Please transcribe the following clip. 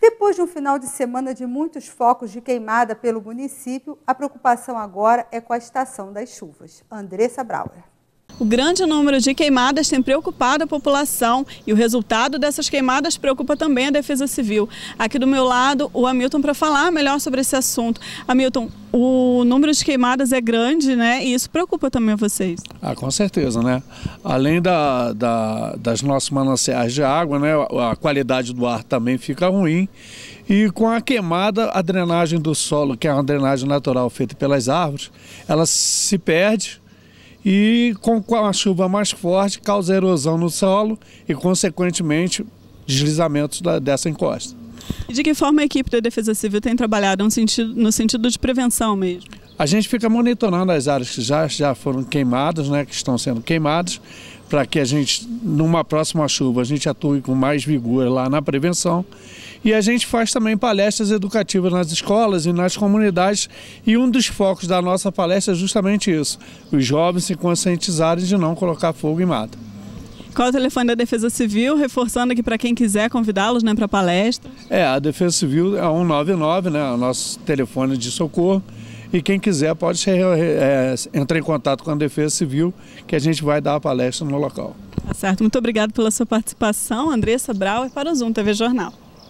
Depois de um final de semana de muitos focos de queimada pelo município, a preocupação agora é com a estação das chuvas. Andressa Brauer o grande número de queimadas tem preocupado a população e o resultado dessas queimadas preocupa também a Defesa Civil. Aqui do meu lado, o Hamilton para falar melhor sobre esse assunto. Hamilton, o número de queimadas é grande, né? E isso preocupa também vocês. Ah, com certeza, né? Além da, da, das nossas mananciais de água, né? A qualidade do ar também fica ruim. E com a queimada, a drenagem do solo, que é uma drenagem natural feita pelas árvores, ela se perde e com a chuva mais forte causa erosão no solo e, consequentemente, deslizamentos da, dessa encosta. E de que forma a equipe da Defesa Civil tem trabalhado no é sentido, no sentido de prevenção mesmo? A gente fica monitorando as áreas que já, já foram queimadas, né, que estão sendo queimadas, para que a gente, numa próxima chuva, a gente atue com mais vigor lá na prevenção e a gente faz também palestras educativas nas escolas e nas comunidades. E um dos focos da nossa palestra é justamente isso: os jovens se conscientizarem de não colocar fogo em mata. Qual o telefone da Defesa Civil? Reforçando aqui para quem quiser convidá-los né, para palestra. É, a Defesa Civil é 199, né, o nosso telefone de socorro. E quem quiser pode é, é, entrar em contato com a Defesa Civil, que a gente vai dar a palestra no local. Tá certo. Muito obrigado pela sua participação, Andressa Brauer, para o Zoom TV Jornal.